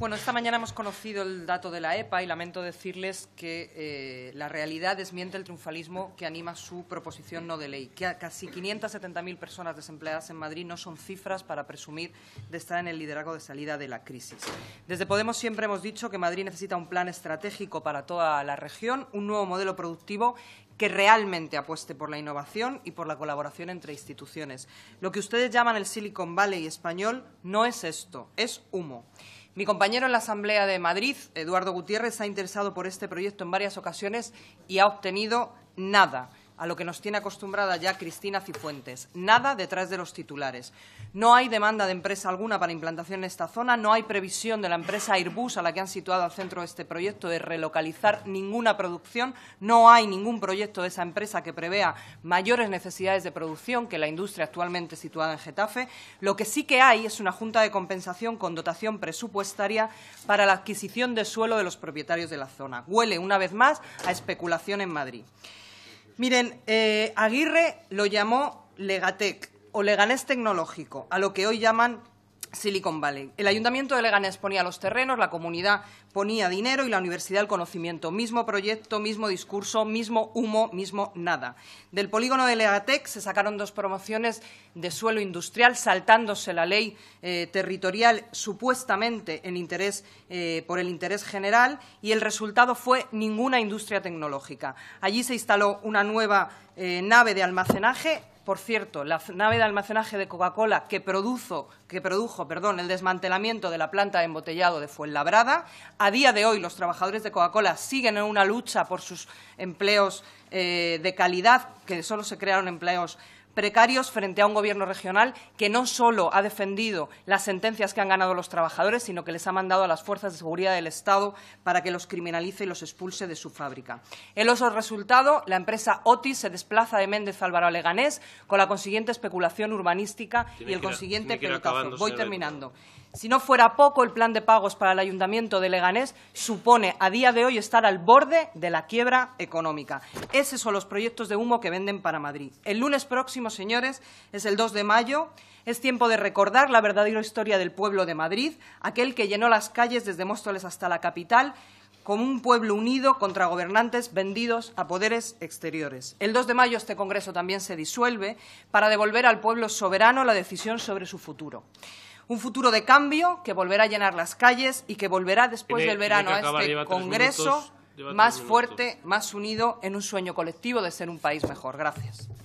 Bueno, esta mañana hemos conocido el dato de la EPA y lamento decirles que eh, la realidad desmiente el triunfalismo que anima su proposición no de ley. Que casi 570.000 personas desempleadas en Madrid no son cifras para presumir de estar en el liderazgo de salida de la crisis. Desde Podemos siempre hemos dicho que Madrid necesita un plan estratégico para toda la región, un nuevo modelo productivo que realmente apueste por la innovación y por la colaboración entre instituciones. Lo que ustedes llaman el Silicon Valley español no es esto, es humo. Mi compañero en la Asamblea de Madrid, Eduardo Gutiérrez, ha interesado por este proyecto en varias ocasiones y ha obtenido nada a lo que nos tiene acostumbrada ya Cristina Cifuentes. Nada detrás de los titulares. No hay demanda de empresa alguna para implantación en esta zona, no hay previsión de la empresa Airbus a la que han situado al centro de este proyecto de relocalizar ninguna producción, no hay ningún proyecto de esa empresa que prevea mayores necesidades de producción que la industria actualmente situada en Getafe. Lo que sí que hay es una junta de compensación con dotación presupuestaria para la adquisición de suelo de los propietarios de la zona. Huele, una vez más, a especulación en Madrid. Miren, eh, Aguirre lo llamó Legatec o Leganés Tecnológico, a lo que hoy llaman Silicon Valley. El ayuntamiento de Leganés ponía los terrenos, la comunidad ponía dinero y la universidad el conocimiento. Mismo proyecto, mismo discurso, mismo humo, mismo nada. Del polígono de Legatec se sacaron dos promociones de suelo industrial, saltándose la ley eh, territorial supuestamente eh, por el interés general y el resultado fue ninguna industria tecnológica. Allí se instaló una nueva eh, nave de almacenaje por cierto, la nave de almacenaje de Coca-Cola que, produjo el desmantelamiento de la planta de embotellado de Fuenlabrada, a día de hoy los trabajadores de Coca-Cola siguen en una lucha por sus empleos eh, de calidad, que solo se crearon empleos precarios frente a un gobierno regional que no solo ha defendido las sentencias que han ganado los trabajadores, sino que les ha mandado a las fuerzas de seguridad del Estado para que los criminalice y los expulse de su fábrica. El oso resultado, la empresa Otis se desplaza de Méndez Álvaro Leganés con la consiguiente especulación urbanística y el consiguiente pelotazo. Voy terminando. Si no fuera poco, el plan de pagos para el Ayuntamiento de Leganés supone a día de hoy estar al borde de la quiebra económica. Esos son los proyectos de humo que venden para Madrid. El lunes próximo, señores, es el 2 de mayo. Es tiempo de recordar la verdadera historia del pueblo de Madrid, aquel que llenó las calles desde Móstoles hasta la capital como un pueblo unido contra gobernantes vendidos a poderes exteriores. El 2 de mayo este Congreso también se disuelve para devolver al pueblo soberano la decisión sobre su futuro un futuro de cambio que volverá a llenar las calles y que volverá después del verano a este Congreso más fuerte, más unido en un sueño colectivo de ser un país mejor. Gracias.